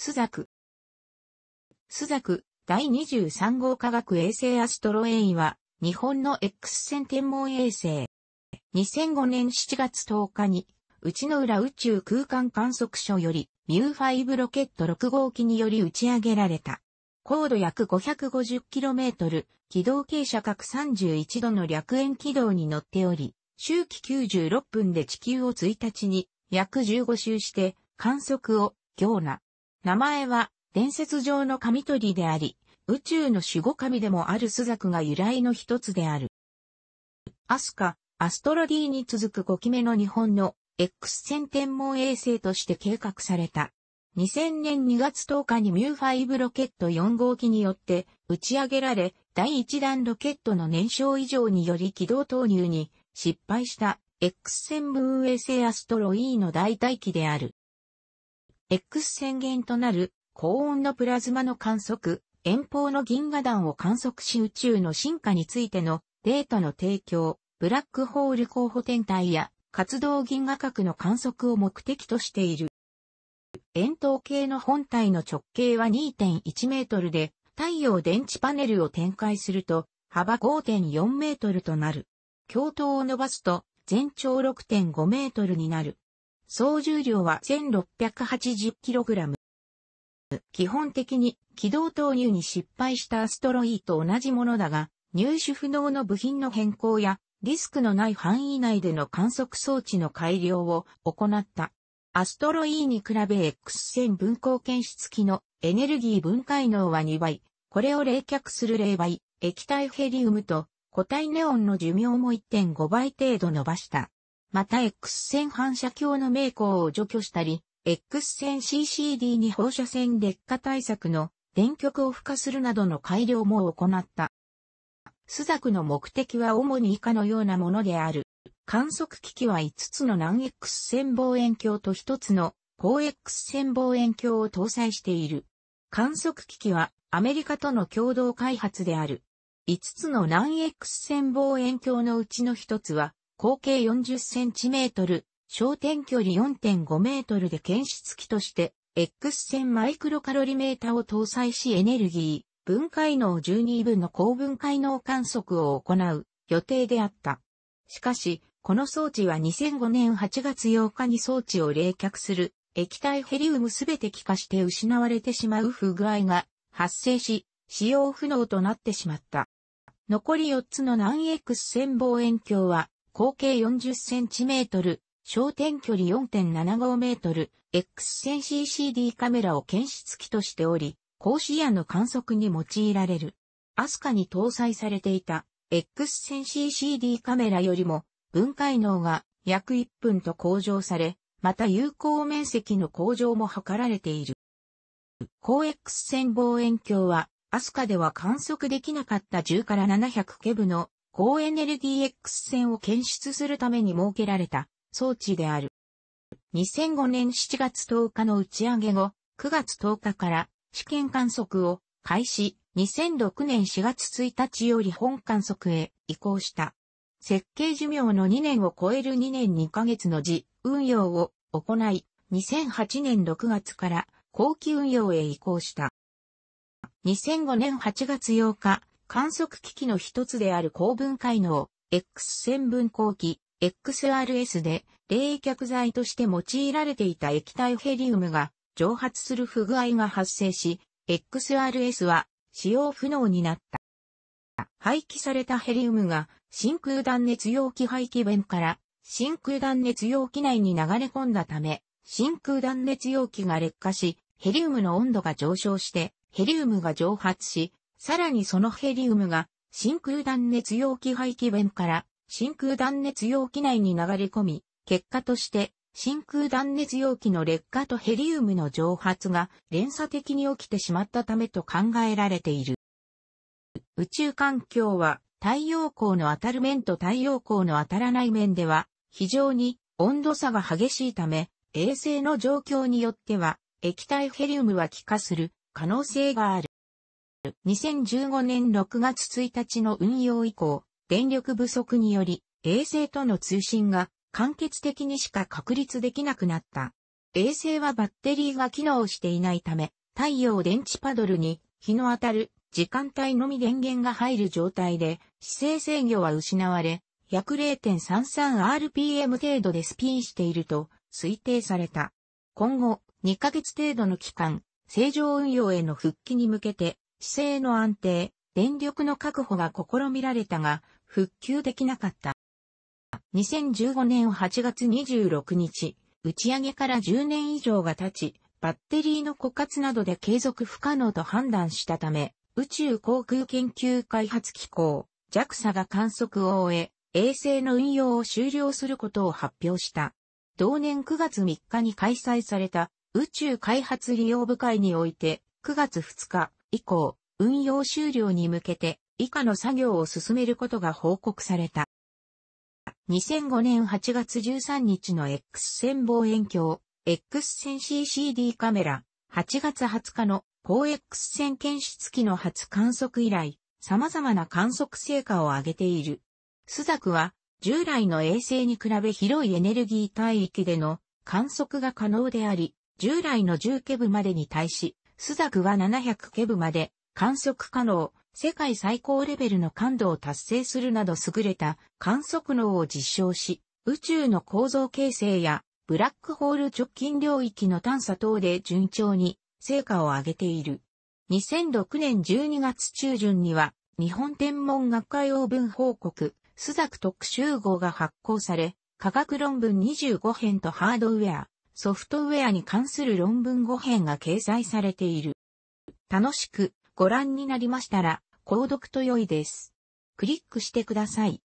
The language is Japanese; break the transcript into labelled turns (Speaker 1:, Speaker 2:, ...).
Speaker 1: スザク。スザク、第23号科学衛星アストロエイは、日本の X 線天文衛星。2005年7月10日に、内の浦宇宙空間観測所より、ミュー5ロケット6号機により打ち上げられた。高度約 550km、軌道傾斜角31度の略円軌道に乗っており、周期96分で地球を1日に約15周して観測を行な。名前は伝説上の神鳥であり、宇宙の守護神でもあるスザクが由来の一つである。アスカ、アストロディに続く5期目の日本の X 線天文衛星として計画された。2000年2月10日にミュー5ロケット4号機によって打ち上げられ、第1弾ロケットの燃焼異常により軌道投入に失敗した X 線分ー衛星アストロ E の代替機である。X 宣言となる高温のプラズマの観測、遠方の銀河団を観測し宇宙の進化についてのデータの提供、ブラックホール候補天体や活動銀河核の観測を目的としている。円筒形の本体の直径は2.1メートルで、太陽電池パネルを展開すると、幅5.4メートルとなる。共闘を伸ばすと、全長6.5メートルになる。総重量は 1680kg。基本的に軌道投入に失敗したアストロイと同じものだが、入手不能の部品の変更やリスクのない範囲内での観測装置の改良を行った。アストロイに比べ X 線分光検出機のエネルギー分解能は2倍、これを冷却する冷媒、液体ヘリウムと固体ネオンの寿命も1.5倍程度伸ばした。また X 線反射鏡の名光を除去したり、X 線 CCD に放射線劣化対策の電極を付加するなどの改良も行った。スザクの目的は主に以下のようなものである。観測機器は5つの南 X 線望遠鏡と1つの高 X 線望遠鏡を搭載している。観測機器はアメリカとの共同開発である。5つの南 X 線望遠鏡のうちの1つは口径40センチメートル、焦点距離4.5メートルで検出器として、X 線マイクロカロリメータを搭載しエネルギー、分解能12分の高分解能観測を行う予定であった。しかし、この装置は2005年8月8日に装置を冷却する液体ヘリウムすべて気化して失われてしまう不具合が発生し、使用不能となってしまった。残り4つの難 X 線望遠鏡は口径40センチメートル、焦点距離4.75メートル、X 線 CCD カメラを検出機としており、高視野の観測に用いられる。アスカに搭載されていた X 線 CCD カメラよりも分解能が約1分と向上され、また有効面積の向上も図られている。高 X 線望遠鏡は、アスカでは観測できなかった10から700ケブの高エネルギー X 線を検出するために設けられた装置である。2005年7月10日の打ち上げ後、9月10日から試験観測を開始、2006年4月1日より本観測へ移行した。設計寿命の2年を超える2年2ヶ月の時運用を行い、2008年6月から後期運用へ移行した。2005年8月8日、観測機器の一つである高分解能、X 線分光器、XRS で冷却剤として用いられていた液体ヘリウムが蒸発する不具合が発生し、XRS は使用不能になった。廃棄されたヘリウムが真空断熱容器廃棄弁から真空断熱容器内に流れ込んだため、真空断熱容器が劣化し、ヘリウムの温度が上昇して、ヘリウムが蒸発し、さらにそのヘリウムが真空断熱容器排気弁から真空断熱容器内に流れ込み、結果として真空断熱容器の劣化とヘリウムの蒸発が連鎖的に起きてしまったためと考えられている。宇宙環境は太陽光の当たる面と太陽光の当たらない面では非常に温度差が激しいため衛星の状況によっては液体ヘリウムは気化する可能性がある。2015年6月1日の運用以降、電力不足により衛星との通信が間欠的にしか確立できなくなった。衛星はバッテリーが機能していないため、太陽電池パドルに日の当たる時間帯のみ電源が入る状態で、姿勢制御は失われ、約 0.33rpm 程度でスピンしていると推定された。今後、2ヶ月程度の期間、正常運用への復帰に向けて、姿勢の安定、電力の確保が試みられたが、復旧できなかった。2015年8月26日、打ち上げから10年以上が経ち、バッテリーの枯渇などで継続不可能と判断したため、宇宙航空研究開発機構、JAXA が観測を終え、衛星の運用を終了することを発表した。同年9月3日に開催された宇宙開発利用部会において、9月2日、以降、運用終了に向けて以下の作業を進めることが報告された。2005年8月13日の X 線望遠鏡、X 線 CCD カメラ、8月20日の高 X 線検出機の初観測以来、様々な観測成果を上げている。スザクは、従来の衛星に比べ広いエネルギー帯域での観測が可能であり、従来の重ケ部までに対し、スザクは700ケブまで観測可能、世界最高レベルの感度を達成するなど優れた観測能を実証し、宇宙の構造形成やブラックホール直近領域の探査等で順調に成果を上げている。2006年12月中旬には日本天文学会応文報告、スザク特集号が発行され、科学論文25編とハードウェア、ソフトウェアに関する論文5編が掲載されている。楽しくご覧になりましたら、購読と良いです。クリックしてください。